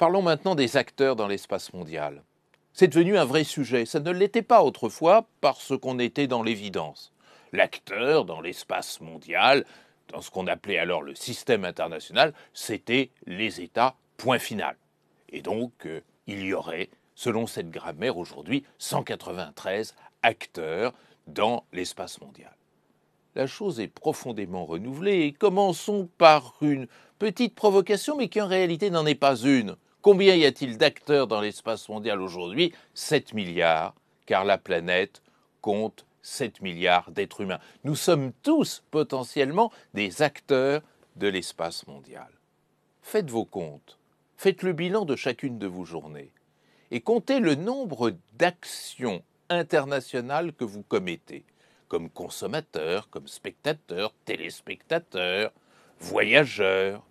Parlons maintenant des acteurs dans l'espace mondial. C'est devenu un vrai sujet, ça ne l'était pas autrefois parce qu'on était dans l'évidence. L'acteur dans l'espace mondial, dans ce qu'on appelait alors le système international, c'était les États, point final. Et donc, euh, il y aurait, selon cette grammaire aujourd'hui, 193 acteurs dans l'espace mondial. La chose est profondément renouvelée et commençons par une petite provocation, mais qui en réalité n'en est pas une. Combien y a-t-il d'acteurs dans l'espace mondial aujourd'hui 7 milliards, car la planète compte 7 milliards d'êtres humains. Nous sommes tous potentiellement des acteurs de l'espace mondial. Faites vos comptes, faites le bilan de chacune de vos journées et comptez le nombre d'actions internationales que vous commettez, comme consommateur, comme spectateur, téléspectateur, voyageur,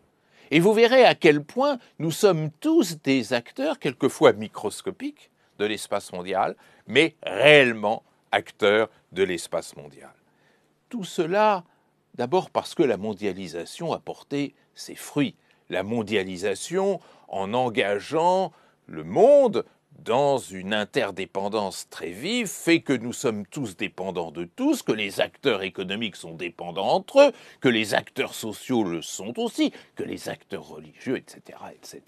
et vous verrez à quel point nous sommes tous des acteurs, quelquefois microscopiques, de l'espace mondial, mais réellement acteurs de l'espace mondial. Tout cela, d'abord parce que la mondialisation a porté ses fruits. La mondialisation, en engageant le monde, dans une interdépendance très vive, fait que nous sommes tous dépendants de tous, que les acteurs économiques sont dépendants entre eux, que les acteurs sociaux le sont aussi, que les acteurs religieux, etc. etc.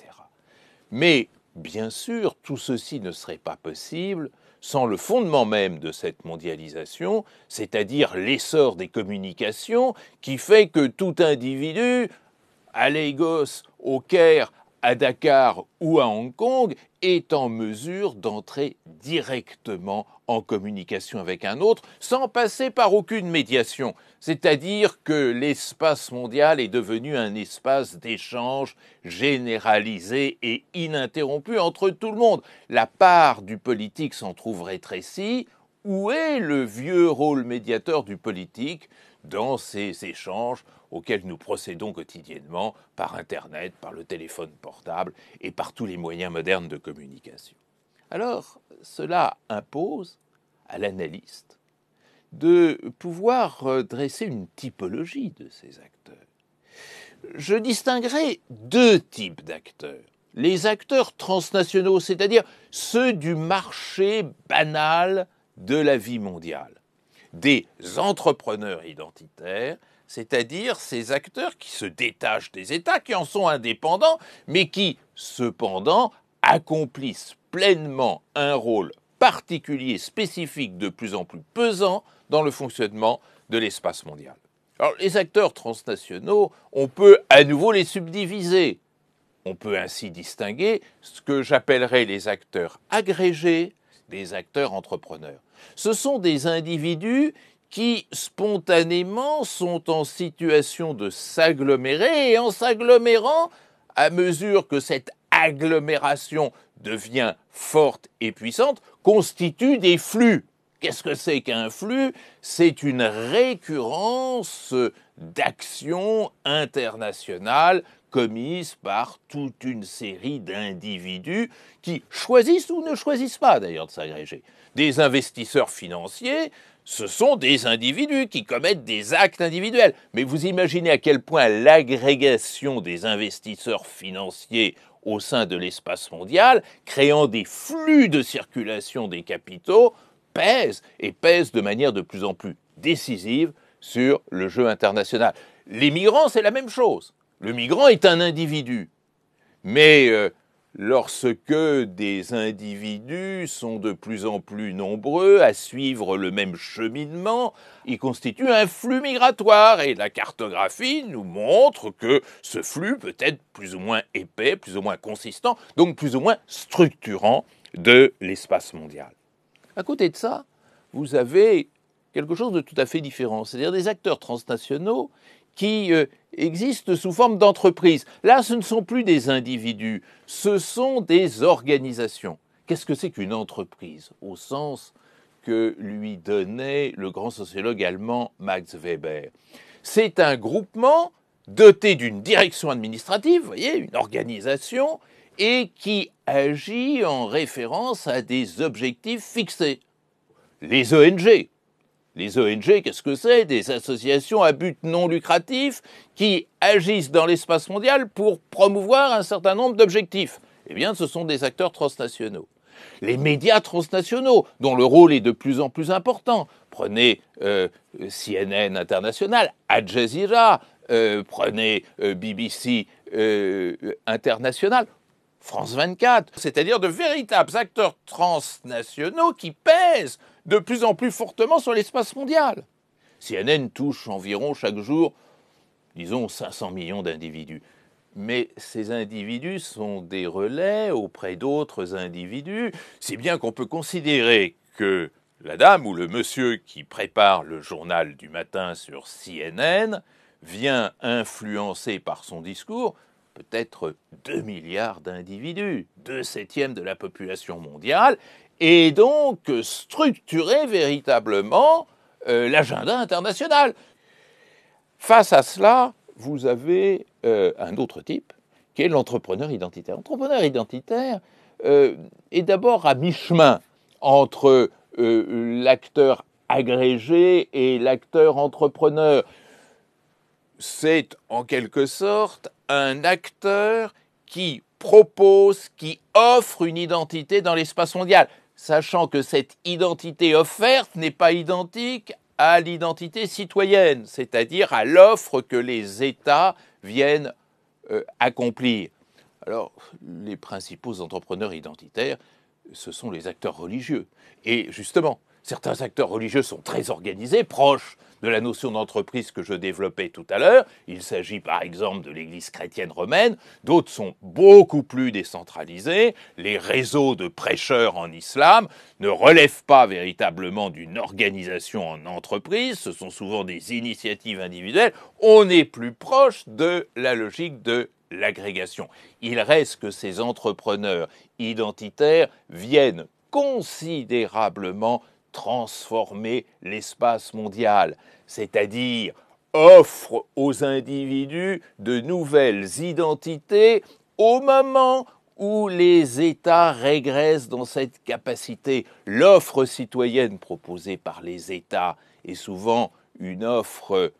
Mais, bien sûr, tout ceci ne serait pas possible sans le fondement même de cette mondialisation, c'est-à-dire l'essor des communications, qui fait que tout individu, à Lagos, au Caire, à Dakar ou à Hong Kong est en mesure d'entrer directement en communication avec un autre sans passer par aucune médiation. C'est-à-dire que l'espace mondial est devenu un espace d'échange généralisé et ininterrompu entre tout le monde. La part du politique s'en trouve rétrécie. Où est le vieux rôle médiateur du politique dans ces échanges auxquels nous procédons quotidiennement par Internet, par le téléphone portable et par tous les moyens modernes de communication. Alors, cela impose à l'analyste de pouvoir euh, dresser une typologie de ces acteurs. Je distinguerai deux types d'acteurs. Les acteurs transnationaux, c'est-à-dire ceux du marché banal de la vie mondiale des entrepreneurs identitaires, c'est-à-dire ces acteurs qui se détachent des États, qui en sont indépendants, mais qui, cependant, accomplissent pleinement un rôle particulier, spécifique, de plus en plus pesant dans le fonctionnement de l'espace mondial. Alors les acteurs transnationaux, on peut à nouveau les subdiviser. On peut ainsi distinguer ce que j'appellerais les acteurs agrégés des acteurs entrepreneurs. Ce sont des individus qui spontanément sont en situation de s'agglomérer et en s'agglomérant, à mesure que cette agglomération devient forte et puissante, constitue des flux. Qu'est-ce que c'est qu'un flux C'est une récurrence d'actions internationales commises par toute une série d'individus qui choisissent ou ne choisissent pas d'ailleurs de s'agréger. Des investisseurs financiers, ce sont des individus qui commettent des actes individuels. Mais vous imaginez à quel point l'agrégation des investisseurs financiers au sein de l'espace mondial, créant des flux de circulation des capitaux, pèse et pèse de manière de plus en plus décisive sur le jeu international. Les migrants, c'est la même chose. Le migrant est un individu. Mais euh, lorsque des individus sont de plus en plus nombreux à suivre le même cheminement, il constituent un flux migratoire et la cartographie nous montre que ce flux peut être plus ou moins épais, plus ou moins consistant, donc plus ou moins structurant de l'espace mondial. À côté de ça, vous avez quelque chose de tout à fait différent, c'est-à-dire des acteurs transnationaux qui euh, existent sous forme d'entreprise. Là, ce ne sont plus des individus, ce sont des organisations. Qu'est-ce que c'est qu'une entreprise au sens que lui donnait le grand sociologue allemand Max Weber C'est un groupement doté d'une direction administrative, vous voyez, une organisation, et qui agit en référence à des objectifs fixés. Les ONG, e les ONG, qu'est-ce que c'est Des associations à but non lucratif qui agissent dans l'espace mondial pour promouvoir un certain nombre d'objectifs. Eh bien, ce sont des acteurs transnationaux. Les médias transnationaux, dont le rôle est de plus en plus important. Prenez euh, CNN International, Al Jazeera, euh, prenez euh, BBC International, France 24, c'est-à-dire de véritables acteurs transnationaux qui pèsent de plus en plus fortement sur l'espace mondial. CNN touche environ chaque jour, disons, 500 millions d'individus. Mais ces individus sont des relais auprès d'autres individus, si bien qu'on peut considérer que la dame ou le monsieur qui prépare le journal du matin sur CNN vient influencer par son discours peut-être 2 milliards d'individus, 2 septièmes de la population mondiale, et donc structurer véritablement euh, l'agenda international. Face à cela, vous avez euh, un autre type, qui est l'entrepreneur identitaire. L'entrepreneur identitaire euh, est d'abord à mi-chemin entre l'acteur agrégé et l'acteur entrepreneur. C'est en quelque sorte un acteur qui propose, qui offre une identité dans l'espace mondial sachant que cette identité offerte n'est pas identique à l'identité citoyenne, c'est-à-dire à, l'offre que les États viennent euh, accomplir. Alors, les principaux entrepreneurs identitaires, ce sont les acteurs religieux. Et justement, Certains acteurs religieux sont très organisés, proches de la notion d'entreprise que je développais tout à l'heure. Il s'agit par exemple de l'Église chrétienne romaine. D'autres sont beaucoup plus décentralisés. Les réseaux de prêcheurs en islam ne relèvent pas véritablement d'une organisation en entreprise. Ce sont souvent des initiatives individuelles. On est plus proche de la logique de l'agrégation. Il reste que ces entrepreneurs identitaires viennent considérablement transformer l'espace mondial, c'est-à-dire offre aux individus de nouvelles identités au moment où les États régressent dans cette capacité. L'offre citoyenne proposée par les États est souvent une offre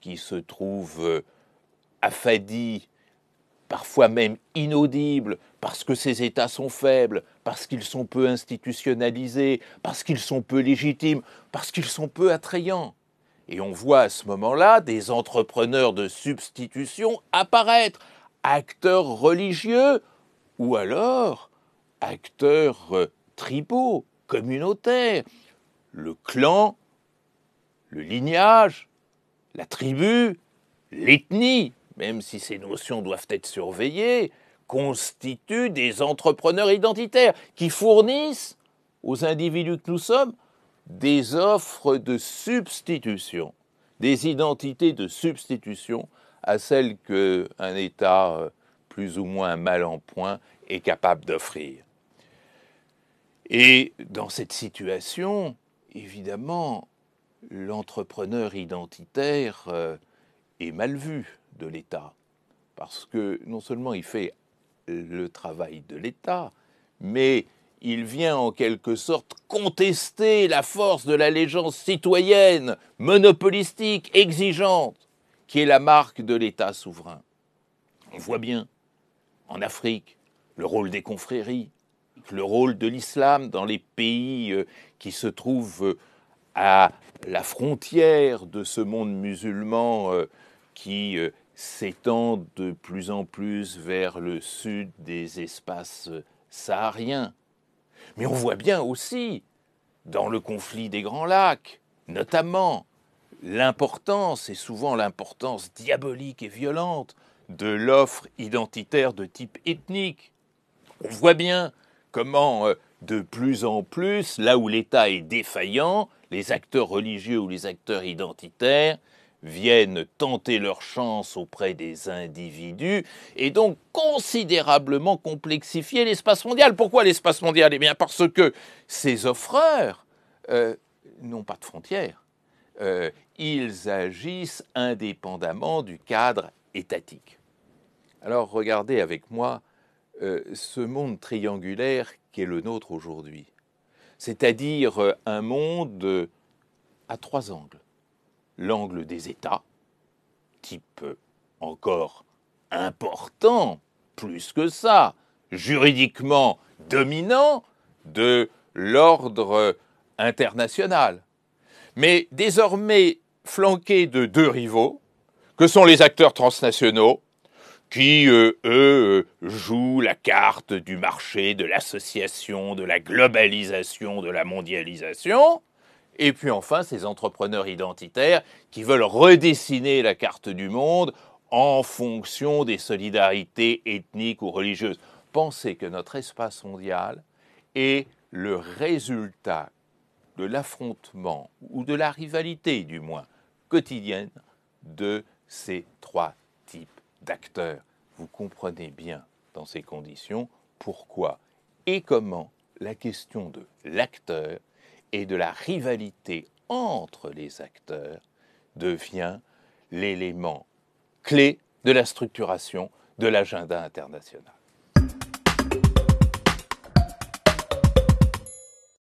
qui se trouve euh, affadie, parfois même inaudible, parce que ces États sont faibles, parce qu'ils sont peu institutionnalisés, parce qu'ils sont peu légitimes, parce qu'ils sont peu attrayants. Et on voit à ce moment-là des entrepreneurs de substitution apparaître, acteurs religieux ou alors acteurs euh, tribaux, communautaires, le clan, le lignage, la tribu, l'ethnie, même si ces notions doivent être surveillées, constituent des entrepreneurs identitaires qui fournissent aux individus que nous sommes des offres de substitution, des identités de substitution à celles qu'un État euh, plus ou moins mal en point est capable d'offrir. Et dans cette situation, évidemment, l'entrepreneur identitaire euh, est mal vu de l'État, parce que non seulement il fait le travail de l'État, mais il vient en quelque sorte contester la force de l'allégeance citoyenne, monopolistique, exigeante, qui est la marque de l'État souverain. On voit bien, en Afrique, le rôle des confréries, le rôle de l'islam dans les pays euh, qui se trouvent euh, à la frontière de ce monde musulman euh, qui s'étend de plus en plus vers le sud des espaces sahariens. Mais on voit bien aussi, dans le conflit des Grands Lacs, notamment, l'importance, et souvent l'importance diabolique et violente, de l'offre identitaire de type ethnique. On voit bien comment, euh, de plus en plus, là où l'État est défaillant, les acteurs religieux ou les acteurs identitaires viennent tenter leur chance auprès des individus et donc considérablement complexifier l'espace mondial. Pourquoi l'espace mondial Eh bien parce que ces offreurs euh, n'ont pas de frontières. Euh, ils agissent indépendamment du cadre étatique. Alors regardez avec moi euh, ce monde triangulaire qu'est le nôtre aujourd'hui, c'est-à-dire un monde à trois angles l'angle des États, type encore important, plus que ça, juridiquement dominant de l'ordre international, mais désormais flanqué de deux rivaux, que sont les acteurs transnationaux, qui, euh, eux, euh, jouent la carte du marché, de l'association, de la globalisation, de la mondialisation, et puis enfin, ces entrepreneurs identitaires qui veulent redessiner la carte du monde en fonction des solidarités ethniques ou religieuses. Pensez que notre espace mondial est le résultat de l'affrontement ou de la rivalité, du moins quotidienne, de ces trois types d'acteurs. Vous comprenez bien dans ces conditions pourquoi et comment la question de l'acteur et de la rivalité entre les acteurs devient l'élément clé de la structuration de l'agenda international.